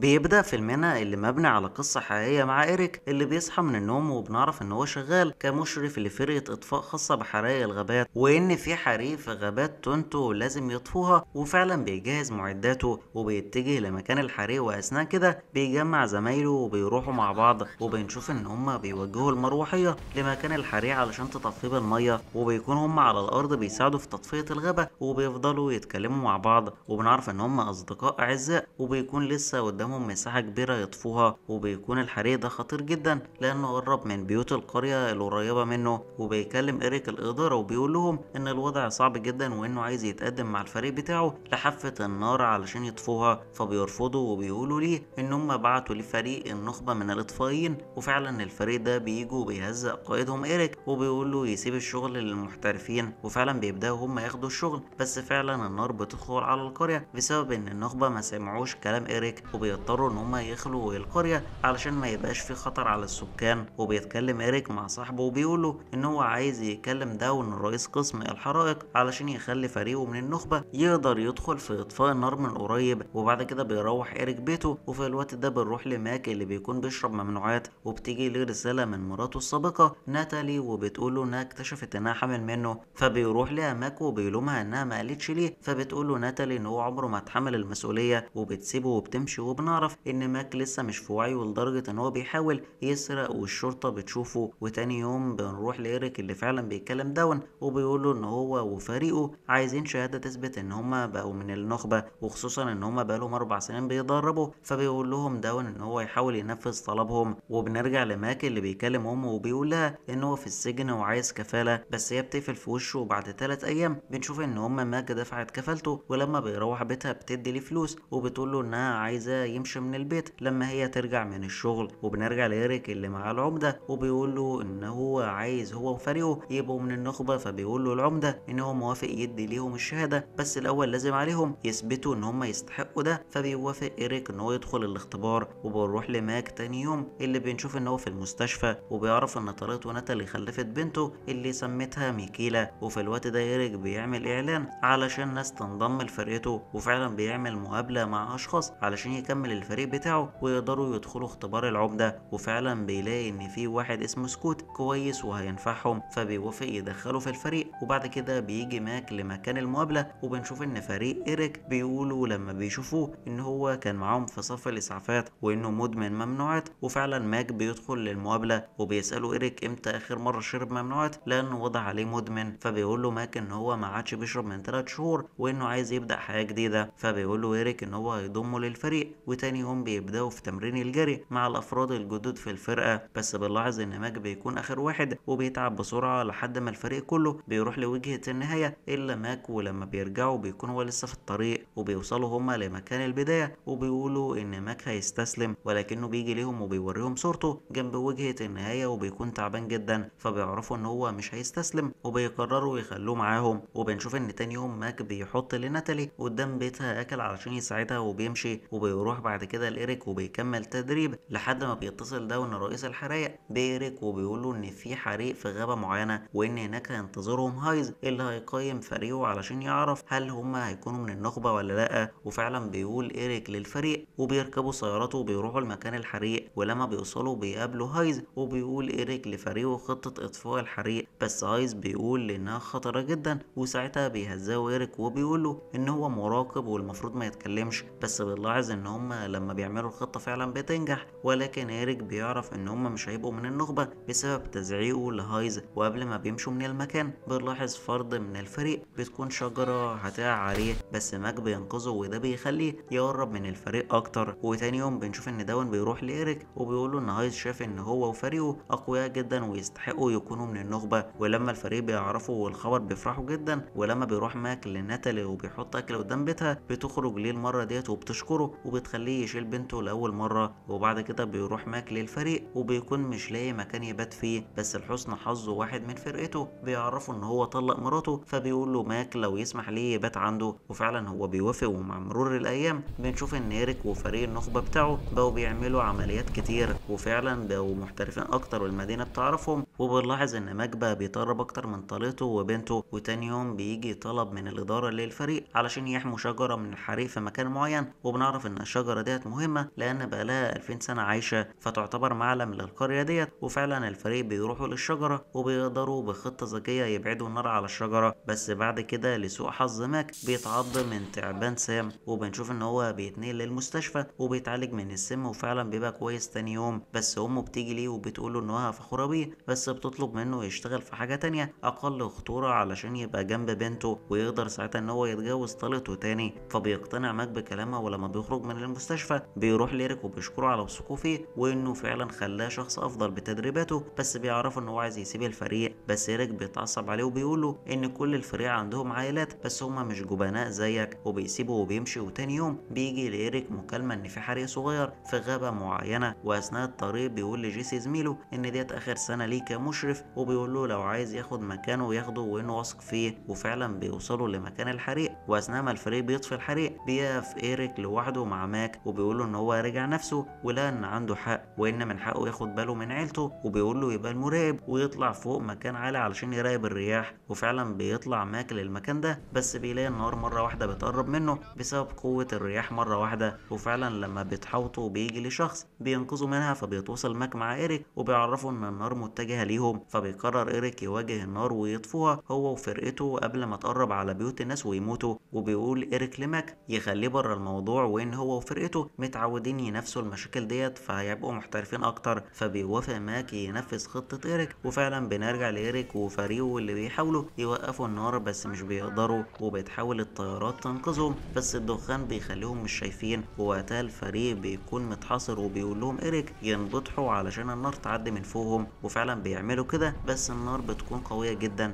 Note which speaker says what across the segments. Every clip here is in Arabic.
Speaker 1: بيبدأ فيلمنا اللي مبني على قصة حقيقية مع إيريك اللي بيصحى من النوم وبنعرف إن هو شغال كمشرف لفرقة إطفاء خاصة بحرائق الغابات وإن في حريق في غابات تونتو لازم يطفوها وفعلا بيجهز معداته وبيتجه لمكان الحريق وأثناء كده بيجمع زمايله وبيروحوا مع بعض وبنشوف إن هما بيوجهوا المروحية لمكان الحريق علشان تطفيه بالمية وبيكون هما على الأرض بيساعدوا في تطفية الغابة وبيفضلوا يتكلموا مع بعض وبنعرف إن هما أصدقاء أعزاء وبيكون لسه قدام قدامهم مساحة كبيرة يطفوها وبيكون الحريق ده خطير جدا لأنه قرب من بيوت القرية القريبة منه وبيكلم إريك الإدارة وبيقول لهم إن الوضع صعب جدا وإنه عايز يتقدم مع الفريق بتاعه لحافة النار علشان يطفوها فبيرفضوا وبيقولوا ليه إن هم بعتوا لفريق النخبة من الإطفائيين وفعلا الفريق ده بيجوا وبيهزق قائدهم إيريك وبيقول له يسيب الشغل للمحترفين وفعلا بيبدأوا هم ياخدوا الشغل بس فعلا النار بتدخل على القرية بسبب إن النخبة ما سمعوش كلام إيريك وبي بيضطروا ان هم يخلوا القريه علشان ما يبقاش في خطر على السكان وبيتكلم إيريك مع صاحبه وبيقول له ان هو عايز يكلم داون رئيس قسم الحرائق علشان يخلي فريقه من النخبه يقدر يدخل في اطفاء النار من قريب وبعد كده بيروح إيريك بيته وفي الوقت ده بنروح لماك اللي بيكون بيشرب ممنوعات وبتيجي ليه رساله من مراته السابقه ناتالي وبتقول له انها اكتشفت انها حامل منه فبيروح لها ماك وبيلومها انها ما قالتش ليه فبتقول له ناتالي ان هو عمره ما اتحمل المسؤوليه وبتسيبه وبتمشي وبن بنعرف ان ماك لسه مش في وعيه لدرجه ان هو بيحاول يسرق والشرطه بتشوفه وتاني يوم بنروح لايريك اللي فعلا بيتكلم داون وبيقول له ان هو وفريقه عايزين شهاده تثبت ان هما بقوا من النخبه وخصوصا ان هما بقالهم اربع سنين بيتدربوا فبيقول لهم داون ان هو يحاول ينفذ طلبهم وبنرجع لماك اللي بيكلم امه وبيقول لها ان هو في السجن وعايز كفاله بس هي بتقفل في وشه وبعد ثلاث ايام بنشوف ان هما ماك دفعت كفالته ولما بيروح بيتها بتدي لي فلوس وبتقول له انها عايزه يمشي من البيت لما هي ترجع من الشغل وبنرجع لإيريك اللي معاه العمدة وبيقول له إن هو عايز هو وفريقه يبقوا من النخبة فبيقول له العمدة إن هو موافق يدي ليهم الشهادة بس الأول لازم عليهم يثبتوا إن هم يستحقوا ده فبيوافق إيريك إن هو يدخل الاختبار وبنروح لماك تاني يوم اللي بنشوف إن هو في المستشفى وبيعرف إن طليقته ناتالي خلفت بنته اللي سمتها ميكيلا وفي الوقت ده إيريك بيعمل إعلان علشان ناس تنضم لفرقته وفعلا بيعمل مقابلة مع أشخاص علشان يكمل يكمل الفريق بتاعه ويقدروا يدخلوا اختبار العمدة وفعلا بيلاقي ان في واحد اسمه سكوت كويس وهينفعهم فبيوافق يدخله في الفريق وبعد كده بيجي ماك لمكان المقابلة وبنشوف ان فريق ايريك بيقولوا لما بيشوفوه ان هو كان معاهم في صف الاسعافات وانه مدمن ممنوعات وفعلا ماك بيدخل للمقابلة وبيسأله ايريك امتى اخر مرة شرب ممنوعات لانه وضع عليه مدمن فبيقول له ماك ان هو ما عادش بيشرب من 3 شهور وانه عايز يبدأ حياة جديدة فبيقول له ايريك ان هو هيضمه للفريق وتاني يوم بيبداوا في تمرين الجري مع الافراد الجدد في الفرقه بس بنلاحظ ان ماج بيكون اخر واحد وبيتعب بسرعه لحد ما الفريق كله بيروح لوجهه النهايه الا ماك ولما بيرجعوا بيكون هو لسه في الطريق وبيوصلوا هما لمكان البدايه وبيقولوا ان ماك هيستسلم ولكنه بيجي ليهم وبيوريهم صورته جنب وجهه النهايه وبيكون تعبان جدا فبيعرفوا ان هو مش هيستسلم وبيقرروا يخلوه معاهم وبنشوف ان تاني يوم ماك بيحط لناتالي قدام بيتها اكل علشان يساعدها وبيمشي وبيروح بعد كده لإيريك وبيكمل تدريب لحد ما بيتصل داون رئيس الحرايق بإيريك وبيقول له إن في حريق في غابة معينة وإن هناك هينتظرهم هايز اللي هيقيم فريقه علشان يعرف هل هما هيكونوا من النخبة ولا لأ وفعلا بيقول إيريك للفريق وبيركبوا سيارته وبيروحوا لمكان الحريق ولما بيوصلوا بيقابلوا هايز وبيقول إيريك لفريقه خطة إطفاء الحريق بس هايز بيقول إنها خطرة جدا وساعتها بيهزاه إيريك وبيقول له إن هو مراقب والمفروض ما يتكلمش بس بنلاحظ إن هما لما بيعملوا الخطة فعلا بتنجح ولكن إيريك بيعرف إن هم مش هيبقوا من النخبة بسبب تزعيقه لهايز وقبل ما بيمشوا من المكان بنلاحظ فرد من الفريق بتكون شجرة هتقع عليه بس ماك بينقذه وده بيخليه يقرب من الفريق أكتر وتاني يوم بنشوف إن داون بيروح لإيريك وبيقوله إن هايز شاف إن هو وفريقه أقوياء جدا ويستحقوا يكونوا من النخبة ولما الفريق بيعرفوا والخبر بيفرحوا جدا ولما بيروح ماك لناتالي وبيحط أكل قدام بيتها بتخرج ليه المرة ديت وبتشكره وبتخ بتخليه يشيل بنته لاول مره وبعد كده بيروح ماك للفريق وبيكون مش لاقي مكان يبات فيه بس لحسن حظه واحد من فرقته بيعرفه ان هو طلق مراته فبيقول له ماك لو يسمح ليه يبات عنده وفعلا هو بيوافق ومع مرور الايام بنشوف ان ايريك وفريق النخبه بتاعه بقوا بيعملوا عمليات كتير وفعلا بقوا محترفين اكتر والمدينه بتعرفهم وبنلاحظ ان ماك بقى بيطرب اكتر من طليقته وبنته وتاني يوم بيجي طلب من الاداره للفريق علشان يحموا شجره من الحريق في مكان معين وبنعرف ان الشجره الشجره ديت مهمه لان بقى لها 2000 سنه عايشه فتعتبر معلم للقريه ديت وفعلا الفريق بيروحوا للشجره وبيقدروا بخطه ذكيه يبعدوا النار على الشجره بس بعد كده لسوء حظ ماك بيتعض من تعبان سام وبنشوف ان هو بيتنقل للمستشفى وبيتعالج من السم وفعلا بيبقى كويس تاني يوم بس امه بتيجي ليه وبتقول له انها فخوره بيه بس بتطلب منه يشتغل في حاجه تانية اقل خطوره علشان يبقى جنب بنته ويقدر ساعتها ان هو يتجوز طليقته تاني فبيقتنع ماك بكلامها ولما بيخرج من المستشفى بيروح ليريك وبيشكره على وثقه فيه وانه فعلا خلاه شخص افضل بتدريباته بس بيعرفه ان هو عايز يسيب الفريق بس ريك بيتعصب عليه وبيقول له ان كل الفريق عندهم عائلات بس هما مش جبناء زيك وبيسيبه وبيمشي وتاني يوم بيجي لإيريك مكالمة ان في حريق صغير في غابة معينة واثناء الطريق بيقول لجيسي زميله ان ديت اخر سنة ليه كمشرف وبيقول له لو عايز ياخد مكانه ياخده وانه واثق فيه وفعلا بيوصلوا لمكان الحريق واثناء ما الفريق بيطفي الحريق بيقف إيريك لوحده مع مان هناك وبيقول له ان هو رجع نفسه ولقى ان عنده حق وان من حقه ياخد باله من عيلته وبيقول له يبقى المراقب ويطلع فوق مكان عالي علشان يراقب الرياح وفعلا بيطلع ماك للمكان ده بس بيلاقي النار مره واحده بتقرب منه بسبب قوه الرياح مره واحده وفعلا لما بتحاوطه بيجي لشخص بينقذه منها فبيتواصل ماك مع ايريك وبيعرفه ان النار متجهه ليهم فبيقرر ايريك يواجه النار ويطفوها هو وفرقته قبل ما تقرب على بيوت الناس ويموتوا وبيقول ايريك لماك يخليه بره الموضوع وان هو وفرقته فرقته متعودين ينافسوا المشاكل ديت فهيبقوا محترفين اكتر فبيوافق ماك ينفذ خطه ايريك وفعلا بنرجع لايريك وفريقه اللي بيحاولوا يوقفوا النار بس مش بيقدروا وبتحاول الطيارات تنقذهم بس الدخان بيخليهم مش شايفين ووقتها الفريق بيكون متحاصر وبيقول لهم ايريك ينبطحوا علشان النار تعدي من فوقهم وفعلا بيعملوا كده بس النار بتكون قويه جدا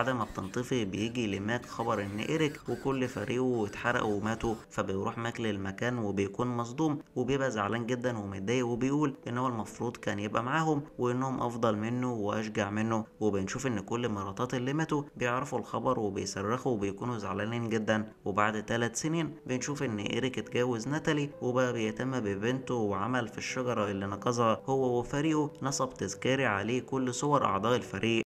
Speaker 1: وبعد ما بتنطفي بيجي لماك خبر ان ايريك وكل فريقه اتحرقوا وماتوا فبيروح ماك للمكان وبيكون مصدوم وبيبقى زعلان جدا ومتضايق وبيقول ان هو المفروض كان يبقى معاهم وانهم افضل منه واشجع منه وبنشوف ان كل مراتات اللي ماتوا بيعرفوا الخبر وبيصرخوا وبيكونوا زعلانين جدا وبعد ثلاث سنين بنشوف ان ايريك اتجوز ناتالي وبقى بيهتم ببنته وعمل في الشجره اللي نقذها هو وفريقه نصب تذكاري عليه كل صور اعضاء الفريق